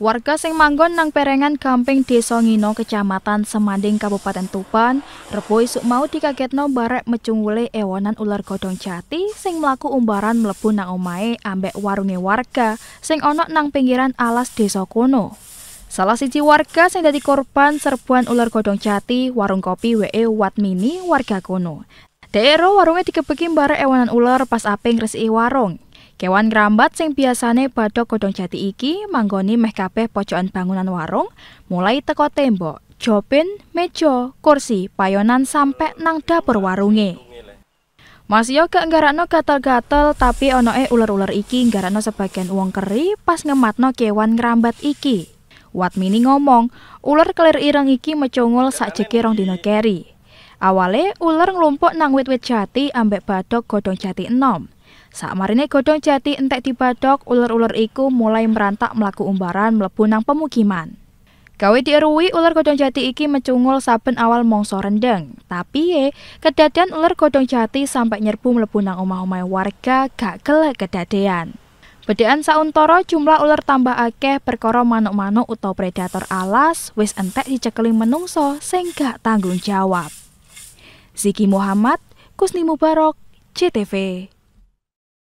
Warga sing manggon nang perengan kampung Desa Ngino Kecamatan Semanding Kabupaten Tuban, rebo isuk mau dikagetno barek mecungwule ewonan ular godong jati sing mlaku umbaran mlebu nang omahe ambek warunge warga sing ana nang pinggiran alas desa kono. Salah siji warga sing dadi korban serbuan ular godong jati warung kopi WE Watmini warga kono. Dero warunge dikebeki barek ewonan ular pas aping resi warung. Kewan kerambat sing biasane pada kodong jati iki manggoni meh kabeh pojokan bangunan warung, mulai teko tembok, jopin, mejo, kursi, payonan sampai nang dapur warunge. Mas yo gak nggarakno gatel-gatel tapi onoe ular-ular iki nggarakno sebagian uang keri pas ngematno kewan kerambat iki. Watmini ngomong, ular kelir ireng iki mecungul sak jekirong di dina keri. Awale ular ngelumpuk nang wit-wit jati ambek badok godong jati enom. Saat marine godong jati entek dibadok, ular-ular iku mulai merantak melaku umbaran mlebu nang pemukiman. Gawe dierui ular godong jati iki mencungul saben awal mongso rendeng. Tapi ye, kedadian ular godong jati sampai nyerbu mlebu nang omah-omah warga gak gelek kedadean. Bedaan sauntoro jumlah ular tambah akeh perkara manuk-manuk utawa predator alas wis entek dicekeli menungso sing gak tanggung jawab. Ziki Muhammad, Kusni Mubarok, CTV.